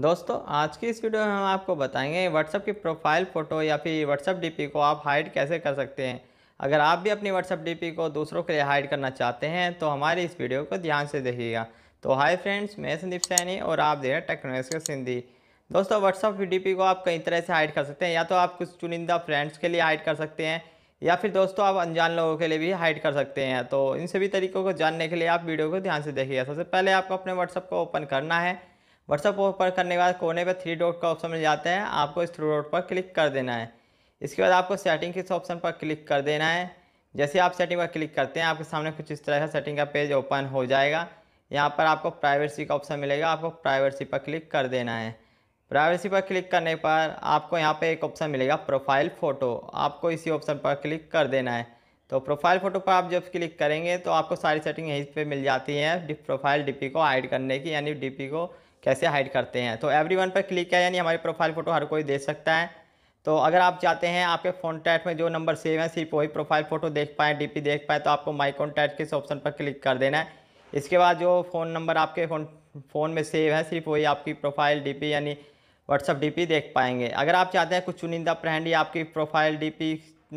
दोस्तों आज की इस वीडियो में हम आपको बताएंगे व्हाट्सअप की प्रोफाइल फ़ोटो या फिर व्हाट्सअप डीपी को आप हाइड कैसे कर सकते हैं अगर आप भी अपनी व्हाट्सअप डीपी को दूसरों के लिए हाइड करना चाहते हैं तो हमारी इस वीडियो को ध्यान से देखिएगा तो हाय फ्रेंड्स मैं संदीप सैनी और आप देख रहे हैं टेक्नोलॉजी सिंधी दोस्तों व्हाट्सअप डी को आप कई तरह से हाइड कर सकते हैं या तो आप कुछ चुनिंदा फ्रेंड्स के लिए हाइड कर सकते हैं या फिर दोस्तों आप अनजान लोगों के लिए भी हाइड कर सकते हैं तो इन सभी तरीक़ों को जानने के लिए आप वीडियो को ध्यान से देखिएगा सबसे पहले आपको अपने व्हाट्सअप को ओपन करना है व्हाट्सअप ओपन करने के बाद कोने पर थ्री डॉट का ऑप्शन मिल जाता है आपको इस थ्री डॉट पर क्लिक कर देना है इसके बाद आपको सेटिंग के इस ऑप्शन पर क्लिक कर देना है जैसे आप सेटिंग पर क्लिक करते हैं आपके सामने कुछ इस तरह का सेटिंग का पेज ओपन हो जाएगा यहाँ पर आपको प्राइवेसी का ऑप्शन मिलेगा आपको प्राइवेसी पर क्लिक कर देना है प्राइवेसी पर क्लिक करने पर आपको यहाँ पर एक ऑप्शन मिलेगा प्रोफाइल फ़ोटो आपको इसी ऑप्शन पर क्लिक कर देना है तो प्रोफाइल फ़ोटो पर आप जब क्लिक करेंगे तो आपको सारी सेटिंग यहीं पर मिल जाती है प्रोफाइल डी को ऐड करने की यानी डी को कैसे हाइड करते हैं तो एवरी वन पर क्लिक है यानी हमारी प्रोफाइल फ़ोटो हर कोई देख सकता है तो अगर आप चाहते हैं आपके फ़ोन टैट में जो नंबर सेव है सिर्फ वही प्रोफाइल फ़ोटो देख पाएँ डी देख पाए तो आपको माई कॉन्टैक्ट किस ऑप्शन पर क्लिक कर देना है इसके बाद जो फ़ोन नंबर आपके फ़ोन फ़ोन में सेव है सिर्फ वही आपकी प्रोफाइल डी यानी व्हाट्सअप डी देख पाएंगे अगर आप चाहते हैं कुछ चुनिंदा फ्रेंड या आपकी प्रोफाइल डी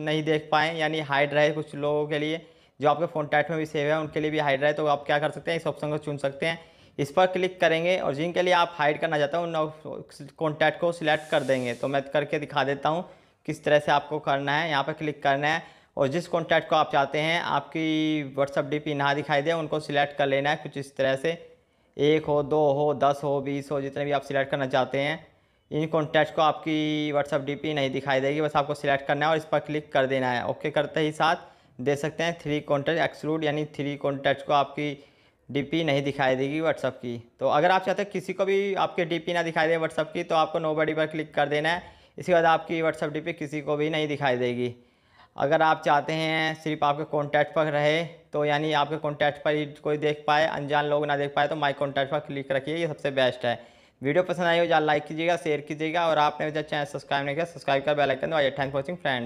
नहीं देख पाएँ यानी हाइड रहे कुछ लोगों के लिए जो आपके फ़ोन टैट में भी सेव है उनके लिए भी हाइड रहे तो आप क्या कर सकते हैं इस ऑप्शन को चुन सकते हैं इस पर क्लिक करेंगे और जिनके लिए आप हाइड करना चाहते हो उन कॉन्टैक्ट को सिलेक्ट कर देंगे तो मैं करके दिखा देता हूँ किस तरह से आपको करना है यहाँ पर क्लिक करना है और जिस कॉन्टैक्ट को आप चाहते हैं आपकी व्हाट्सअप डी पी नहा दिखाई दे उनको सिलेक्ट कर लेना है कुछ इस तरह से एक हो दो हो दस हो बीस हो जितने भी आप सिलेक्ट करना चाहते हैं इन कॉन्टैक्ट को आपकी व्हाट्सअप डी नहीं दिखाई देगी बस आपको सिलेक्ट करना है और इस पर क्लिक कर देना है ओके करते ही साथ दे सकते हैं थ्री कॉन्टैक्ट एक्सक्लूड यानी थ्री कॉन्टैक्ट को आपकी डीपी नहीं दिखाई देगी व्हाट्सअप की तो अगर आप चाहते हैं किसी को भी आपके डीपी ना दिखाई दे व्हाट्सअप की तो आपको नो बडी पर क्लिक कर देना है इसके बाद आपकी व्हाट्सअप डीपी किसी को भी नहीं दिखाई देगी अगर आप चाहते हैं सिर्फ आपके कॉन्टैक्ट पर रहे तो यानी आपके कॉन्टैक्ट पर ही कोई देख पाए अनजान लोग ना देख पाए तो माई कॉन्टैक्ट पर क्लिक रखिए ये सबसे बेस्ट है वीडियो पसंद आई हो जहाँ लाइक कीजिएगा शेयर कीजिएगा और आपने जब चैनल सब्सक्राइब नहीं किया सब्सक्राइब कर बेलाइकन दो थैंक फॉर वॉचिंग फ्रेंड